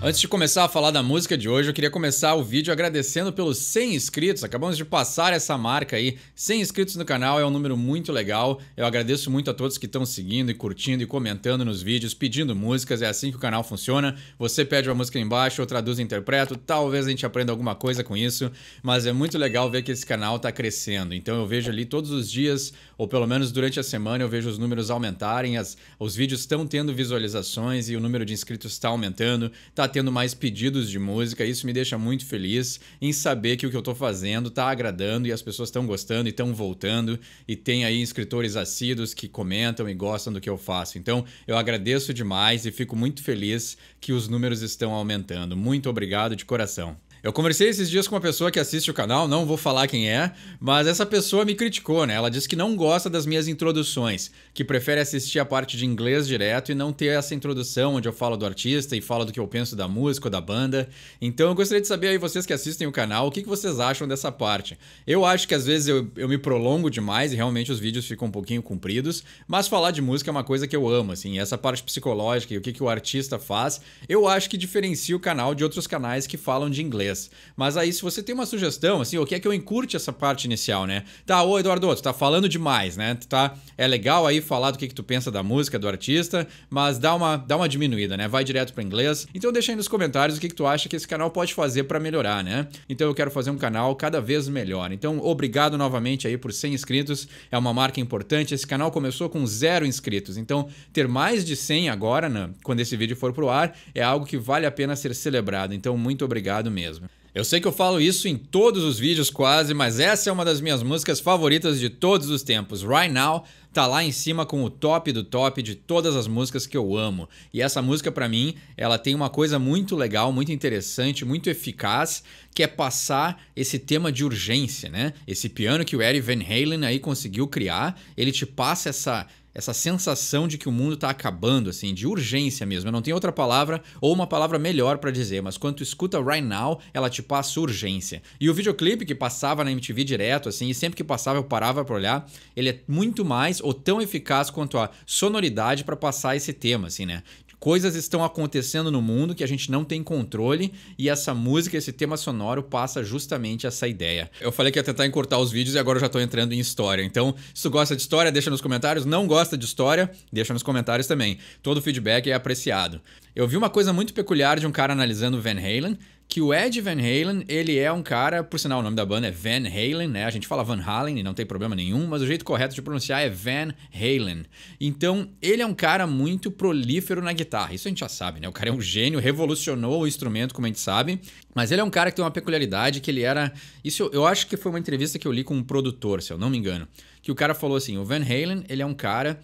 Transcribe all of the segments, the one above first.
Antes de começar a falar da música de hoje, eu queria começar o vídeo agradecendo pelos 100 inscritos. Acabamos de passar essa marca aí. 100 inscritos no canal é um número muito legal. Eu agradeço muito a todos que estão seguindo e curtindo e comentando nos vídeos, pedindo músicas. É assim que o canal funciona. Você pede uma música embaixo, eu traduzo e interpreto. Talvez a gente aprenda alguma coisa com isso, mas é muito legal ver que esse canal está crescendo. Então eu vejo ali todos os dias, ou pelo menos durante a semana, eu vejo os números aumentarem. As, os vídeos estão tendo visualizações e o número de inscritos está aumentando. Tá tendo mais pedidos de música, isso me deixa muito feliz em saber que o que eu estou fazendo está agradando e as pessoas estão gostando e estão voltando e tem aí escritores assíduos que comentam e gostam do que eu faço. Então, eu agradeço demais e fico muito feliz que os números estão aumentando. Muito obrigado de coração. Eu conversei esses dias com uma pessoa que assiste o canal, não vou falar quem é, mas essa pessoa me criticou, né? Ela disse que não gosta das minhas introduções, que prefere assistir a parte de inglês direto e não ter essa introdução onde eu falo do artista e falo do que eu penso da música ou da banda. Então eu gostaria de saber aí, vocês que assistem o canal, o que, vocês acham dessa parte. Eu acho que às vezes eu, eu me prolongo demais e realmente os vídeos ficam um pouquinho compridos, mas falar de música é uma coisa que eu amo, assim, essa parte psicológica e o que, que o artista faz, eu acho que diferencia o canal de outros canais que falam de inglês ideias. Mas aí, se você tem uma sugestão, assim, o que é que eu encurte essa parte inicial, né? Tá, ô Eduardo, tu tá falando demais, né? Tu tá, é legal aí falar do que, que tu pensa da música, do artista, mas dá uma, dá uma diminuída, né? Vai direto para inglês. Então deixa aí nos comentários o que, que tu acha que esse canal pode fazer para melhorar, né? Então eu quero fazer um canal cada vez melhor. Então, obrigado novamente aí por 100 inscritos. É uma marca importante. Esse canal começou com zero inscritos. Então, ter mais de 100 agora, né, quando esse vídeo for pro ar, é algo que vale a pena ser celebrado. Então, muito obrigado mesmo. Eu sei que eu falo isso em todos os vídeos quase, mas essa é uma das minhas músicas favoritas de todos os tempos. Right Now tá lá em cima com o top do top de todas as músicas que eu amo. E essa música para mim, ela tem uma coisa muito legal, muito interessante, muito eficaz, que é passar esse tema de urgência, né? Esse piano que o Eric Van Halen aí conseguiu criar, ele te passa essa essa sensação de que o mundo está acabando, assim, de urgência mesmo. Eu não tenho outra palavra ou uma palavra melhor para dizer, mas quando tu escuta Right Now, ela te passa urgência. E o videoclipe que passava na MTV direto, assim, e sempre que passava eu parava para olhar, ele é muito mais ou tão eficaz quanto a sonoridade para passar esse tema, assim, né? Coisas estão acontecendo no mundo que a gente não tem controle e essa música, esse tema sonoro passa justamente essa ideia. Eu falei que ia tentar encurtar os vídeos e agora eu já estou entrando em história. Então, se tu gosta de história, deixa nos comentários. Não gosta de história, deixa nos comentários também. Todo feedback é apreciado. Eu vi uma coisa muito peculiar de um cara analisando Van Halen que o Ed Van Halen, ele é um cara, por sinal, o nome da banda é Van Halen, né? A gente fala Van Halen e não tem problema nenhum, mas o jeito correto de pronunciar é Van Halen. Então, ele é um cara muito prolífero na guitarra, isso a gente já sabe, né? O cara é um gênio, revolucionou o instrumento, como a gente sabe, mas ele é um cara que tem uma peculiaridade que ele era. Isso eu, acho que foi uma entrevista que eu li com um produtor, se eu não me engano, que o cara falou assim: o Van Halen, ele é um cara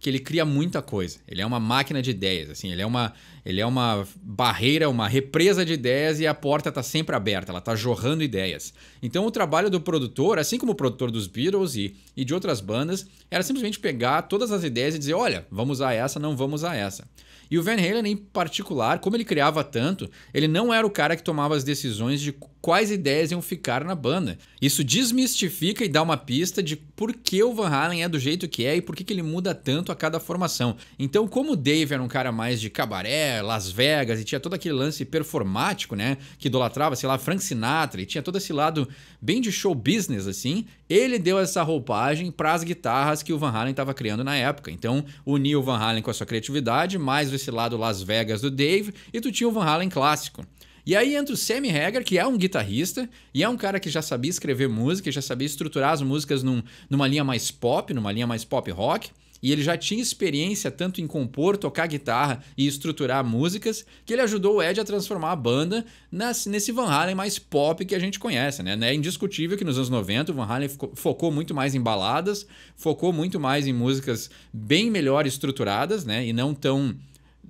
que ele cria muita coisa. Ele é uma máquina de ideias, assim, ele é uma ele é uma barreira, uma represa de ideias e a porta está sempre aberta, ela está jorrando ideias. Então o trabalho do produtor, assim como o produtor dos Beatles e, e de outras bandas, era simplesmente pegar todas as ideias e dizer, olha, vamos usar essa, não vamos usar essa. E o Van Halen em particular, como ele criava tanto, ele não era o cara que tomava as decisões de quais ideias iam ficar na banda. Isso desmistifica e dá uma pista de por que o Van Halen é do jeito que é e por que, que ele muda tanto a cada formação. Então, como o Dave era um cara mais de cabaré, Las Vegas, e tinha todo aquele lance performático, né, que idolatrava, sei lá, Frank Sinatra, e tinha todo esse lado bem de show business, assim. Ele deu essa roupagem para as guitarras que o Van Halen estava criando na época. Então, uniu o Van Halen com a sua criatividade, mais esse lado Las Vegas do Dave, e tu tinha o Van Halen clássico. E aí entra o Sammy Hagar, que é um guitarrista e é um cara que já sabia escrever música, já sabia estruturar as músicas num, numa linha mais pop, numa linha mais pop rock e ele já tinha experiência tanto em compor, tocar guitarra e estruturar músicas, que ele ajudou o Ed a transformar a banda nesse Van Halen mais pop que a gente conhece, né? né? É indiscutível que nos anos 90 o Van Halen focou muito mais em baladas, focou muito mais em músicas bem melhor estruturadas, né? E não tão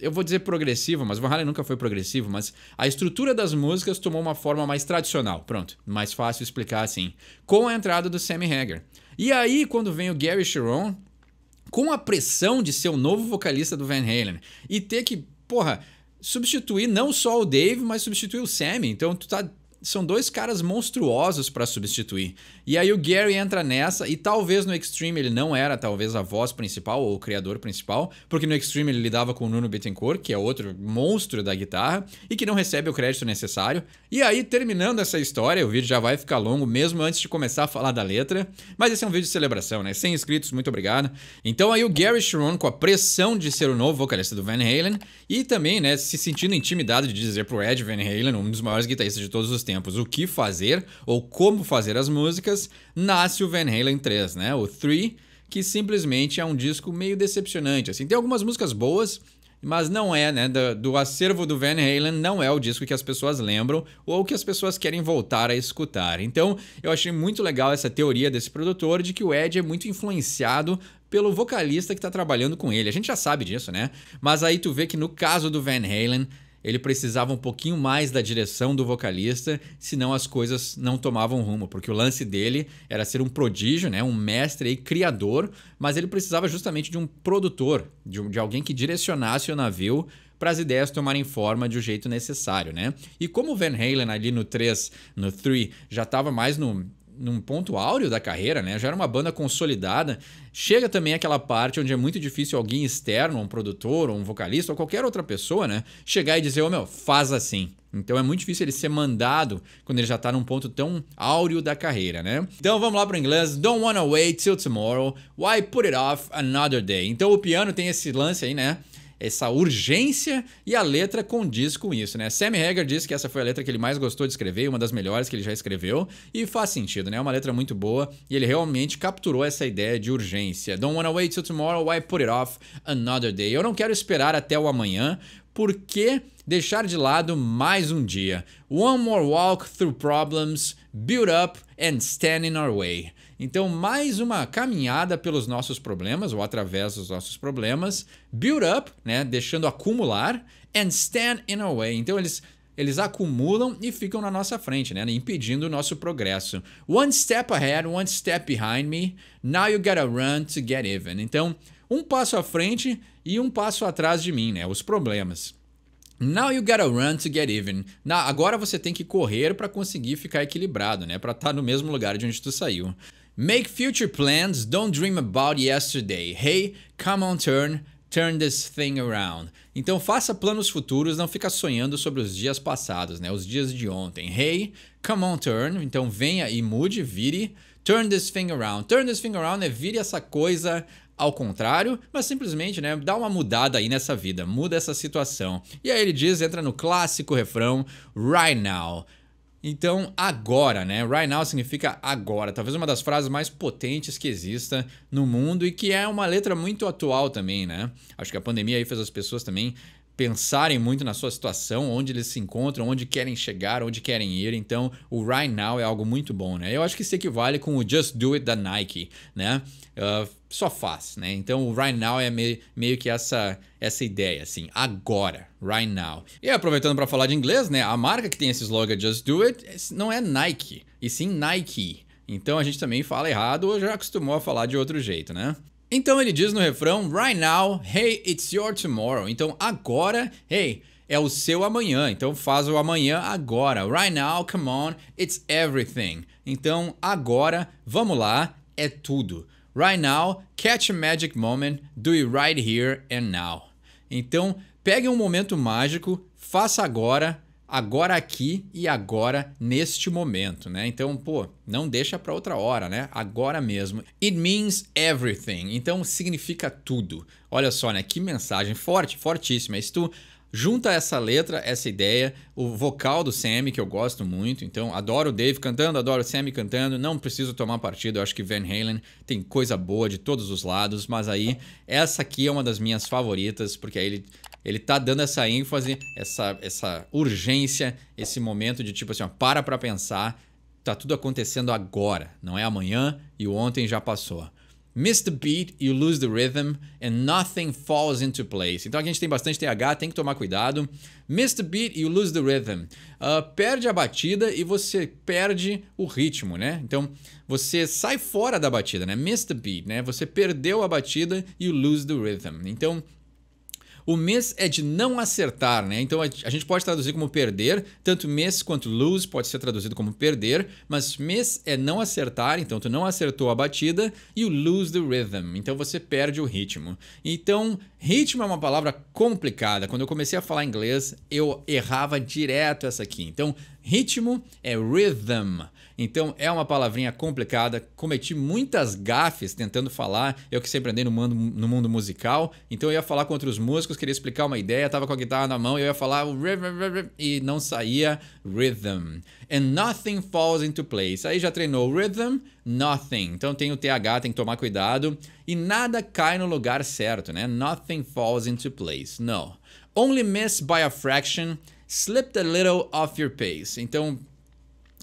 eu vou dizer progressivo, mas Van Halen nunca foi progressivo, mas a estrutura das músicas tomou uma forma mais tradicional, pronto, mais fácil explicar assim, com a entrada do Sammy Hagar. E aí, quando vem o Gary Sharon, com a pressão de ser o novo vocalista do Van Halen e ter que, porra, substituir não só o Dave, mas substituir o Sammy. Então tu tá são dois caras monstruosos para substituir. E aí o Gary entra nessa e talvez no Extreme ele não era talvez a voz principal ou o criador principal, porque no Extreme ele lidava com o Nuno Bittencourt, que é outro monstro da guitarra e que não recebe o crédito necessário. E aí terminando essa história, o vídeo já vai ficar longo mesmo antes de começar a falar da letra, mas esse é um vídeo de celebração, né? 100 inscritos, muito obrigado. Então aí o Gary Sharon com a pressão de ser o novo vocalista do Van Halen e também, né, se sentindo intimidado de dizer pro Ed Van Halen, um dos maiores guitarristas de todos os tempos, tempos o que fazer ou como fazer as músicas, nasce o Van Halen 3, né? O 3, que simplesmente é um disco meio decepcionante. Assim, tem algumas músicas boas, mas não é, né? Do, do, acervo do Van Halen, não é o disco que as pessoas lembram ou que as pessoas querem voltar a escutar. Então, eu achei muito legal essa teoria desse produtor de que o Ed é muito influenciado pelo vocalista que está trabalhando com ele. A gente já sabe disso, né? Mas aí tu vê que no caso do Van Halen, ele precisava um pouquinho mais da direção do vocalista, senão as coisas não tomavam rumo, porque o lance dele era ser um prodígio, né, um mestre e criador, mas ele precisava justamente de um produtor, de, de alguém que direcionasse o navio para as ideias tomarem forma de um jeito necessário, né? E como o Van Halen ali no 3, no 3, já estava mais no, num ponto áureo da carreira, né? Já era uma banda consolidada. Chega também aquela parte onde é muito difícil alguém externo, um produtor, ou um vocalista, ou qualquer outra pessoa, né? Chegar e dizer, ô oh, meu, faz assim. Então é muito difícil ele ser mandado quando ele já tá num ponto tão áureo da carreira, né? Então vamos lá pro inglês. Don't wanna wait till tomorrow. Why put it off another day? Então o piano tem esse lance aí, né? essa urgência e a letra condiz com isso, né? Sammy Hagar disse que essa foi a letra que ele mais gostou de escrever, uma das melhores que ele já escreveu, e faz sentido, né? É uma letra muito boa e ele realmente capturou essa ideia de urgência. Don't wanna wait till tomorrow, why put it off another day? Eu não quero esperar até o amanhã, porque deixar de lado mais um dia. One more walk through problems, build up and stand in our way. Então, mais uma caminhada pelos nossos problemas ou através dos nossos problemas, build up, né, deixando acumular and stand in our way. Então, eles eles acumulam e ficam na nossa frente, né? impedindo o nosso progresso. One step ahead, one step behind me. Now you gotta run to get even. Então, um passo à frente e um passo atrás de mim, né? Os problemas. Now you gotta run to get even. Now, agora você tem que correr para conseguir ficar equilibrado, né? Para estar tá no mesmo lugar de onde tu saiu. Make future plans, don't dream about yesterday. Hey, come on turn, turn this thing around. Então faça planos futuros, não fica sonhando sobre os dias passados, né? Os dias de ontem. Hey, come on turn. Então venha e mude, vire. Turn this thing around. Turn this thing around é vire essa coisa ao contrário, mas simplesmente, né, dá uma mudada aí nessa vida, muda essa situação. E aí ele diz, entra no clássico refrão right now. Então, agora, né? Right now significa agora. Talvez uma das frases mais potentes que exista no mundo e que é uma letra muito atual também, né? Acho que a pandemia aí fez as pessoas também pensarem muito na sua situação, onde eles se encontram, onde querem chegar, onde querem ir. Então, o Right Now é algo muito bom, né? Eu acho que se equivale com o Just Do It da Nike, né? Uh, só faz, né? Então, o Right Now é meio, meio que essa essa ideia, assim, agora, right now. E aproveitando para falar de inglês, né? A marca que tem esse slogan Just Do It não é Nike, e sim Nike. Então a gente também fala errado ou já acostumou a falar de outro jeito, né? Então ele diz no refrão: Right now, hey, it's your tomorrow. Então agora, hey, é o seu amanhã. Então faz o amanhã agora. Right now, come on, it's everything. Então agora, vamos lá, é tudo. Right now, catch a magic moment, do it right here and now. Então, pegue um momento mágico, faça agora, agora aqui e agora neste momento, né? Então, pô, não deixa para outra hora, né? Agora mesmo. It means everything. Então significa tudo. Olha só, né? Que mensagem forte, fortíssima. Se tu junta essa letra, essa ideia, o vocal do Sammy, que eu gosto muito. Então, adoro o Dave cantando, adoro o Sammy cantando. Não preciso tomar partido, eu acho que Van Halen tem coisa boa de todos os lados, mas aí essa aqui é uma das minhas favoritas, porque aí ele ele tá dando essa ênfase, essa, essa urgência, esse momento de tipo assim, ó, para pra pensar, tá tudo acontecendo agora, não é amanhã e o ontem já passou. Miss the beat, you lose the rhythm, and nothing falls into place. Então a gente tem bastante TH, tem que tomar cuidado. Miss the beat, you lose the rhythm. Uh, perde a batida e você perde o ritmo, né? Então você sai fora da batida, né? Miss the beat, né? Você perdeu a batida, you lose the rhythm. Então o miss é de não acertar, né? Então a gente pode traduzir como perder, tanto miss quanto lose pode ser traduzido como perder, mas miss é não acertar, então tu não acertou a batida, e o lose the rhythm, então você perde o ritmo. Então, ritmo é uma palavra complicada. Quando eu comecei a falar inglês, eu errava direto essa aqui. Então, ritmo é rhythm. Então é uma palavrinha complicada. Cometi muitas gafes tentando falar. Eu que sempre andei no mundo, no mundo musical. Então eu ia falar com outros músicos, queria explicar uma ideia, tava com a guitarra na mão, eu ia falar e não saía rhythm. And nothing falls into place. Aí já treinou rhythm, nothing. Então tem o TH, tem que tomar cuidado. E nada cai no lugar certo, né? Nothing falls into place. No. Only miss by a fraction. Slipped a little off your pace. Então,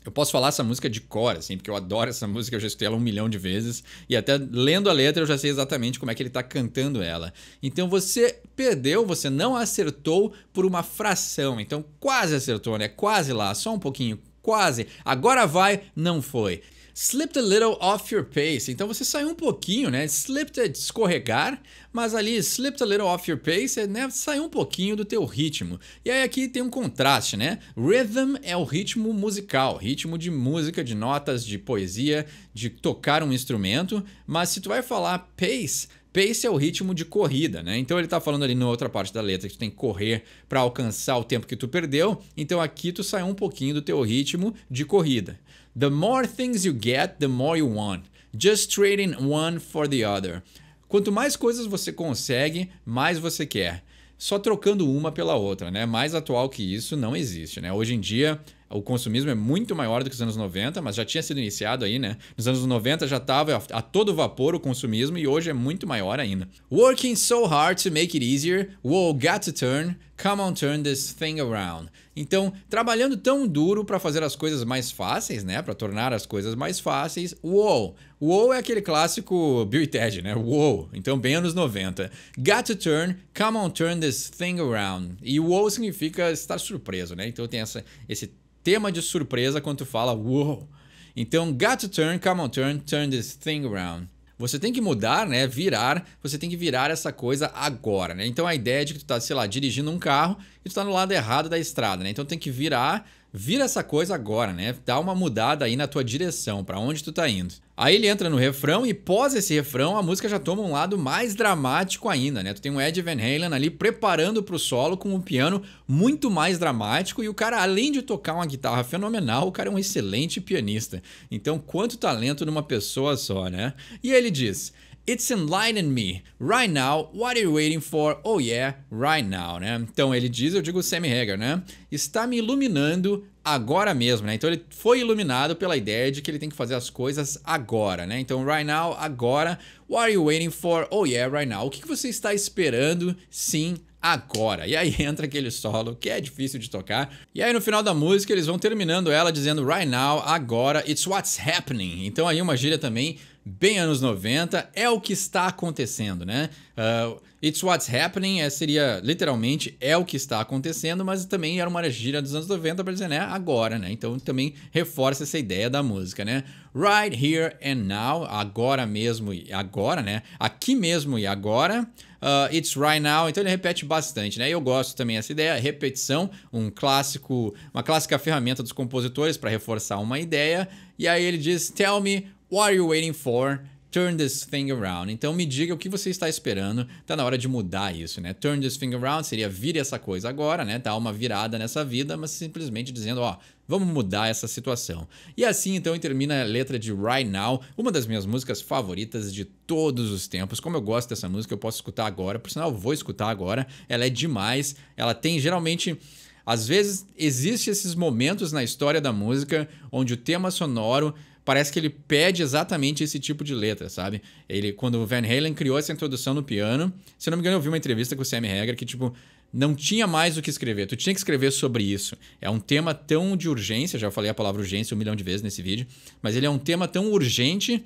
eu posso falar essa música de cor, assim, porque eu adoro essa música, eu já escutei ela um milhão de vezes. E até lendo a letra eu já sei exatamente como é que ele está cantando ela. Então você perdeu, você não acertou por uma fração. Então quase acertou, né? Quase lá, só um pouquinho, quase. Agora vai, não foi. Slipped a little off your pace. Então você saiu um pouquinho, né? Slipped é escorregar, mas ali slipped a little off your pace é né? saiu um pouquinho do teu ritmo. E aí aqui tem um contraste, né? Rhythm é o ritmo musical, ritmo de música, de notas, de poesia, de tocar um instrumento. Mas se tu vai falar pace, Pace é o ritmo de corrida, né? Então ele tá falando ali na outra parte da letra que tu tem que correr para alcançar o tempo que tu perdeu. Então aqui tu saiu um pouquinho do teu ritmo de corrida. The more things you get, the more you want. Just trading one for the other. Quanto mais coisas você consegue, mais você quer. Só trocando uma pela outra, né? Mais atual que isso não existe, né? Hoje em dia, o consumismo é muito maior do que os anos 90, mas já tinha sido iniciado aí, né? Nos anos 90 já estava a todo vapor o consumismo e hoje é muito maior ainda. Working so hard to make it easier, we'll got to turn, come on turn this thing around. Então, trabalhando tão duro para fazer as coisas mais fáceis, né? Para tornar as coisas mais fáceis. Wow! Wow é aquele clássico Bill e Ted, né? Wow! Então, bem anos 90. Got to turn, come on turn this thing around. E wow significa estar surpreso, né? Então tem essa, esse tema de surpresa quando tu fala wow. Então, got to turn, come on turn, turn this thing around. Você tem que mudar, né? Virar, você tem que virar essa coisa agora, né? Então a ideia é de que tu tá, sei lá, dirigindo um carro e tu tá no lado errado da estrada, né? Então tem que virar vira essa coisa agora, né? Dá uma mudada aí na tua direção, para onde tu tá indo. Aí ele entra no refrão e pós esse refrão a música já toma um lado mais dramático ainda, né? Tu tem o Ed Van Halen ali preparando pro solo com um piano muito mais dramático e o cara além de tocar uma guitarra fenomenal, o cara é um excelente pianista. Então, quanto talento numa pessoa só, né? E ele diz: It's enlightened me. Right now, what are you waiting for? Oh yeah, right now, né? Então ele diz, eu digo Sammy Hagar, né? Está me iluminando agora mesmo, né? Então ele foi iluminado pela ideia de que ele tem que fazer as coisas agora, né? Então right now, agora. What are you waiting for? Oh yeah, right now. O que você está esperando? Sim, agora. E aí entra aquele solo que é difícil de tocar. E aí no final da música eles vão terminando ela dizendo right now, agora, it's what's happening. Então aí uma gíria também bem anos 90, é o que está acontecendo, né? Uh, It's What's Happening é, seria literalmente é o que está acontecendo, mas também era uma gíria dos anos 90 para dizer, né, agora, né? Então também reforça essa ideia da música, né? Right here and now, agora mesmo e agora, né? Aqui mesmo e agora. Uh, it's right now, então ele repete bastante, né? Eu gosto também dessa ideia, repetição, um clássico, uma clássica ferramenta dos compositores para reforçar uma ideia. E aí ele diz, tell me What are you waiting for? Turn this thing around. Então me diga o que você está esperando. Tá na hora de mudar isso, né? Turn this thing around seria vire essa coisa agora, né? Dá uma virada nessa vida, mas simplesmente dizendo, ó, vamos mudar essa situação. E assim então termina a letra de Right Now, uma das minhas músicas favoritas de todos os tempos. Como eu gosto dessa música, eu posso escutar agora, por sinal, eu vou escutar agora. Ela é demais. Ela tem geralmente às vezes existem esses momentos na história da música onde o tema sonoro parece que ele pede exatamente esse tipo de letra, sabe? Ele, quando o Van Halen criou essa introdução no piano, se não me engano, eu vi uma entrevista com o Sam Hagar que, tipo, não tinha mais o que escrever, tu tinha que escrever sobre isso. É um tema tão de urgência, já falei a palavra urgência um milhão de vezes nesse vídeo, mas ele é um tema tão urgente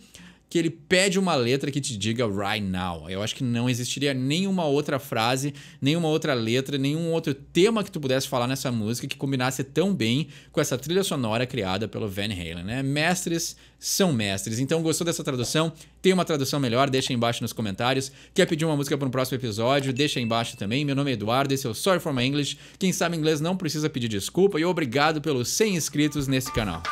que ele pede uma letra que te diga right now. Eu acho que não existiria nenhuma outra frase, nenhuma outra letra, nenhum outro tema que tu pudesse falar nessa música que combinasse tão bem com essa trilha sonora criada pelo Van Halen, né? Mestres são mestres. Então, gostou dessa tradução? Tem uma tradução melhor? Deixa aí embaixo nos comentários. Quer pedir uma música para um próximo episódio? Deixa aí embaixo também. Meu nome é Eduardo, esse é o Sorry For My English. Quem sabe inglês não precisa pedir desculpa e obrigado pelos 100 inscritos nesse canal.